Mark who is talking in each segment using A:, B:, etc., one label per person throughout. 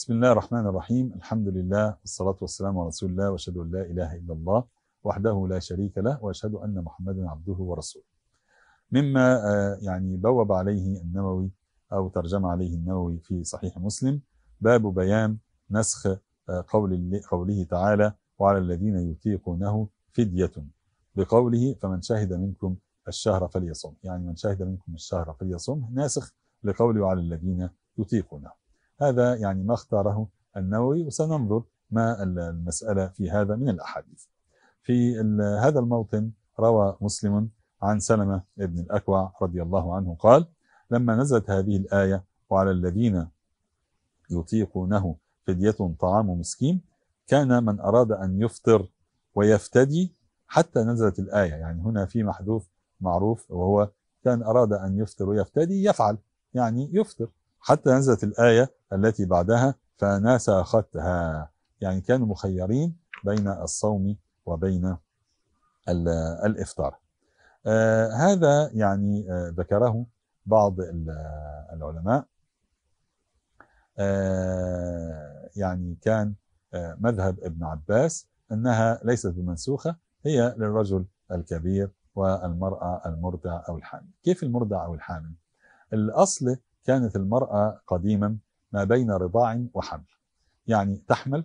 A: بسم الله الرحمن الرحيم الحمد لله والصلاة والسلام على رسول الله وأشهد أن لا إله إلا الله وحده لا شريك له وأشهد أن محمدا عبده ورسوله مما آه، يعني بوب عليه النووي أو ترجم عليه النووي في صحيح مسلم باب بيان نسخ آه، قول قوله تعالى وعلى الذين يطيقونه فدية بقوله فمن شهد منكم الشهر فليصم يعني من شهد منكم الشهر فليصم ناسخ لقوله على الذين يطيقونه هذا يعني ما اختاره النووي وسننظر ما المسألة في هذا من الأحاديث في هذا الموطن روى مسلم عن سلمة بن الأكوع رضي الله عنه قال لما نزلت هذه الآية وعلى الذين يطيقونه فدية طعام مسكين كان من أراد أن يفطر ويفتدي حتى نزلت الآية يعني هنا في محذوف معروف وهو كان أراد أن يفطر ويفتدي يفعل يعني يفطر حتى نزلت الآية التي بعدها فناس أخذتها يعني كانوا مخيرين بين الصوم وبين الإفطار آه هذا يعني آه ذكره بعض العلماء آه يعني كان آه، مذهب ابن عباس أنها ليست بمنسوخة هي للرجل الكبير والمرأة المرضع أو الحامل كيف المرضع أو الحامل الأصل كانت المرأة قديما ما بين رضاع وحمل يعني تحمل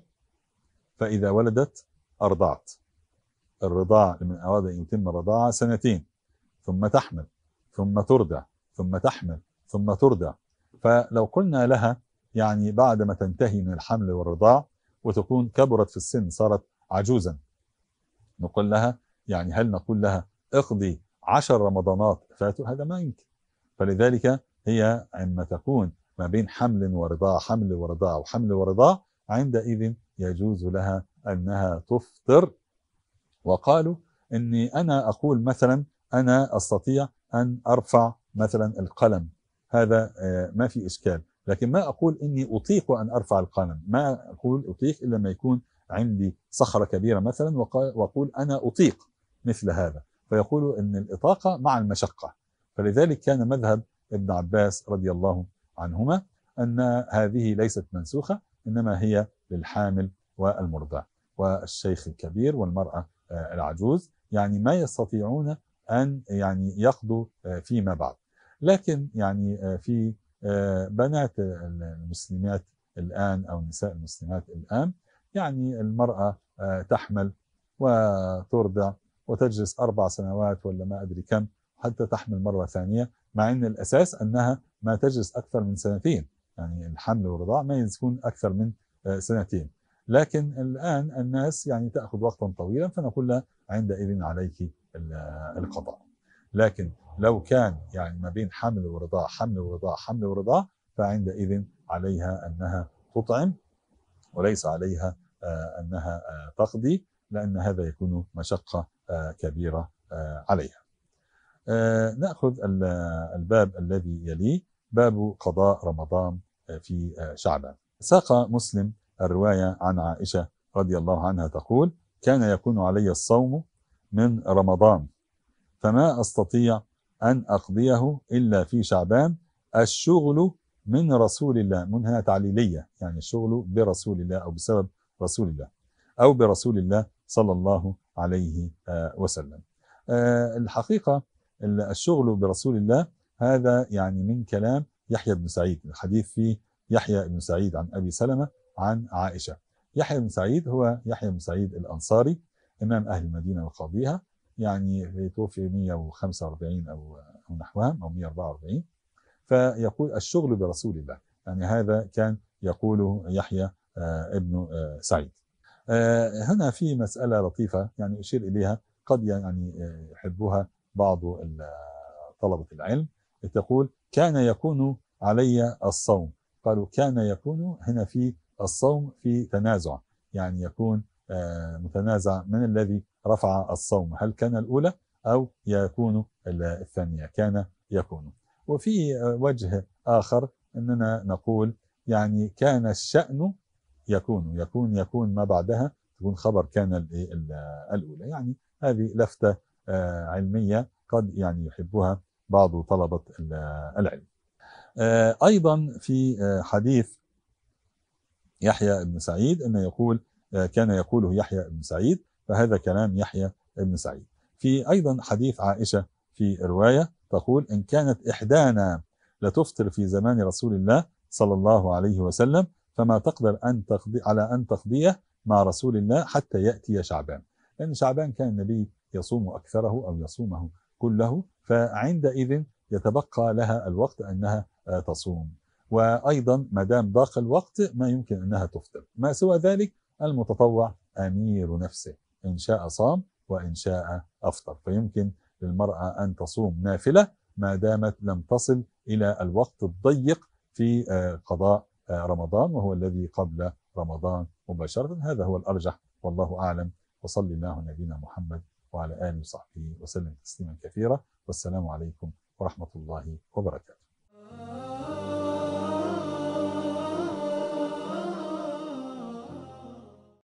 A: فإذا ولدت أرضعت الرضاع لمن أراد أن يتم الرضاعة سنتين ثم تحمل ثم ترضع ثم تحمل ثم ترضع فلو قلنا لها يعني بعدما تنتهي من الحمل والرضاع وتكون كبرت في السن صارت عجوزا نقول لها يعني هل نقول لها اقضي عشر رمضانات فاتوا هذا ما يمكن فلذلك هي عندما تكون ما بين حمل ورضاع حمل ورضاع وحمل ورضاع عندئذ يجوز لها أنها تفطر وقالوا أني أنا أقول مثلا أنا أستطيع أن أرفع مثلا القلم هذا آه، ما في إشكال لكن ما أقول إني أطيق أن أرفع القلم ما أقول أطيق إلا ما يكون عندي صخرة كبيرة مثلا وأقول أنا أطيق مثل هذا فيقول أن الإطاقة مع المشقة فلذلك كان مذهب ابن عباس رضي الله عنهما أن هذه ليست منسوخة إنما هي للحامل والمرضع والشيخ الكبير والمرأة آه، العجوز يعني ما يستطيعون أن يعني يقضوا آه، فيما بعد لكن يعني آه، في بنات المسلمات الآن أو النساء المسلمات الآن يعني المرأة تحمل وترضع وتجلس أربع سنوات ولا ما أدري كم حتى تحمل مرة ثانية مع ان الاساس انها ما تجلس اكثر من سنتين يعني الحمل والرضاع ما يكون اكثر من آه، سنتين لكن الان الناس يعني تاخذ وقتا طويلا فنقول لها عندئذ عليك آه، القضاء لكن لو كان يعني ما بين حمل ورضاع حمل ورضاع حمل ورضاع فعندئذ عليها انها تطعم وليس عليها آه، انها تقضي لان هذا يكون مشقه كبيره عليها آه، نأخذ الباب الذي يليه باب قضاء رمضان آه، في آه، شعبان ساق مسلم الرواية عن عائشة رضي الله عنها تقول كان يكون علي الصوم من رمضان فما أستطيع أن أقضيه إلا في شعبان الشغل من رسول الله منها تعليلية يعني الشغل برسول الله أو بسبب رسول الله أو برسول الله صلى الله عليه وسلم الحقيقة الشغل برسول الله هذا يعني من كلام يحيى بن سعيد الحديث في يحيى بن سعيد عن أبي سلمة عن عائشة يحيى بن سعيد هو يحيى بن سعيد الأنصاري إمام أهل المدينة وقاضيها يعني توفي 145 أو نحوها أو 144 فيقول الشغل برسول الله يعني هذا كان يقوله يحيى آه، ابن آه، سعيد آه، هنا في مسألة لطيفة يعني أشير إليها قد يعني يحبوها بعض طلبة العلم تقول كان يكون علي الصوم قالوا كان يكون هنا في الصوم في تنازع يعني يكون آه، متنازع من الذي رفع الصوم هل كان الأولى أو يكون الثانية كان يكون وفي آه، وجه آخر أننا نقول يعني كان الشأن يكون يكون يكون ما بعدها تكون خبر كان الأولى يعني هذه لفتة آه، علمية قد يعني يحبها بعض طلبة العلم آه، أيضا في آه، حديث يحيى بن سعيد أنه يقول كان يقوله يحيى بن سعيد فهذا كلام يحيى بن سعيد في أيضا حديث عائشة في رواية تقول إن كانت إحدانا لتفطر في زمان رسول الله صلى الله عليه وسلم فما تقدر أن تقضي على أن تقضيه مع رسول الله حتى يأتي شعبان لأن شعبان كان النبي يصوم أكثره أو يصومه كله فعندئذ يتبقى لها الوقت أنها آه، تصوم وأيضا ما دام ضاق الوقت ما يمكن أنها تفطر ما سوى ذلك المتطوع أمير نفسه إن شاء صام وإن شاء أفطر فيمكن للمرأة أن تصوم نافلة ما دامت لم تصل إلى الوقت الضيق في آه، قضاء آه، رمضان وهو الذي قبل رمضان مباشرة هذا هو الأرجح والله أعلم وصل الله نبينا محمد وعلى آله وصحبه وسلم تسليما كثيرا والسلام عليكم ورحمة الله وبركاته